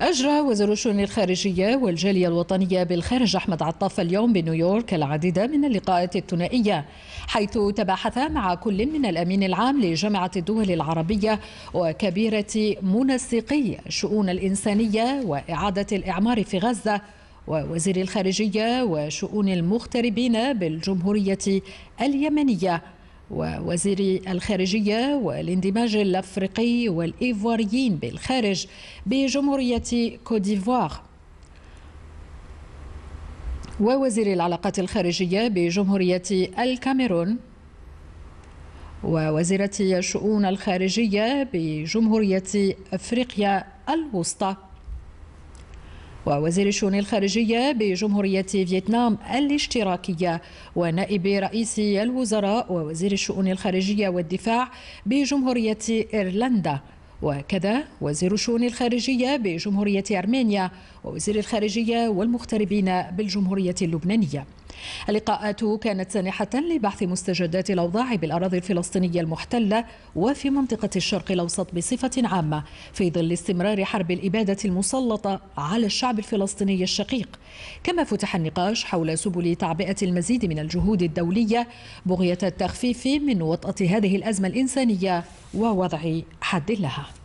أجرى وزير الشؤون الخارجية والجالية الوطنية بالخارج أحمد عطاف اليوم بنيويورك العديد من اللقاءات الثنائية حيث تباحث مع كل من الأمين العام لجامعة الدول العربية وكبيرة منسقي الشؤون الإنسانية وإعادة الإعمار في غزة ووزير الخارجية وشؤون المغتربين بالجمهورية اليمنية ووزير الخارجية والاندماج الأفريقي والإيفواريين بالخارج بجمهورية كوديفوار ووزير العلاقات الخارجية بجمهورية الكاميرون ووزيرة الشؤون الخارجية بجمهورية أفريقيا الوسطى ووزير الشؤون الخارجية بجمهورية فيتنام الاشتراكية ونائب رئيس الوزراء ووزير الشؤون الخارجية والدفاع بجمهورية إيرلندا وكذا وزير الشؤون الخارجية بجمهورية أرمينيا ووزير الخارجية والمغتربين بالجمهورية اللبنانية اللقاءات كانت سانحة لبحث مستجدات الأوضاع بالأراضي الفلسطينية المحتلة وفي منطقة الشرق الأوسط بصفة عامة في ظل استمرار حرب الإبادة المسلطة على الشعب الفلسطيني الشقيق كما فتح النقاش حول سبل تعبئة المزيد من الجهود الدولية بغية التخفيف من وطأة هذه الأزمة الإنسانية ووضع حد لها